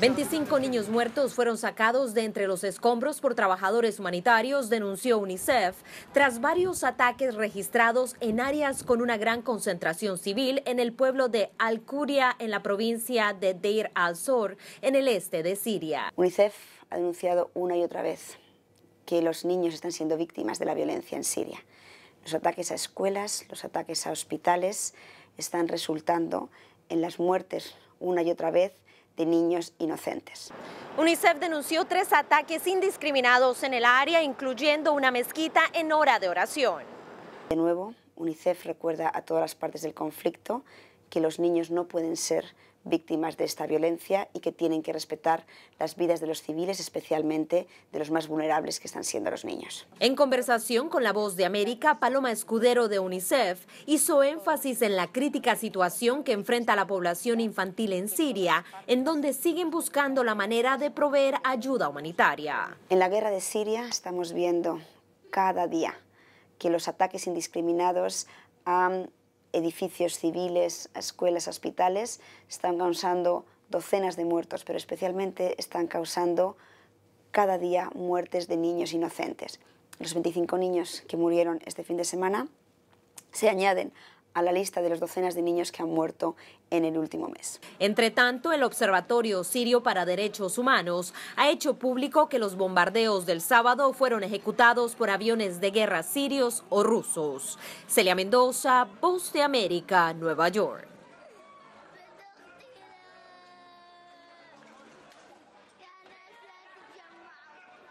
25 niños muertos fueron sacados de entre los escombros por trabajadores humanitarios, denunció UNICEF, tras varios ataques registrados en áreas con una gran concentración civil en el pueblo de al kuria en la provincia de Deir al-Zor, en el este de Siria. UNICEF ha denunciado una y otra vez que los niños están siendo víctimas de la violencia en Siria. Los ataques a escuelas, los ataques a hospitales están resultando en las muertes una y otra vez niños inocentes. UNICEF denunció tres ataques indiscriminados en el área, incluyendo una mezquita en hora de oración. De nuevo, UNICEF recuerda a todas las partes del conflicto que los niños no pueden ser víctimas de esta violencia y que tienen que respetar las vidas de los civiles, especialmente de los más vulnerables que están siendo los niños. En conversación con La Voz de América, Paloma Escudero de UNICEF hizo énfasis en la crítica situación que enfrenta la población infantil en Siria, en donde siguen buscando la manera de proveer ayuda humanitaria. En la guerra de Siria estamos viendo cada día que los ataques indiscriminados han edificios civiles, escuelas, hospitales, están causando docenas de muertos, pero especialmente están causando cada día muertes de niños inocentes. Los 25 niños que murieron este fin de semana se añaden a la lista de las docenas de niños que han muerto en el último mes. Entre tanto, el Observatorio Sirio para Derechos Humanos ha hecho público que los bombardeos del sábado fueron ejecutados por aviones de guerra sirios o rusos. Celia Mendoza, Voz de América, Nueva York.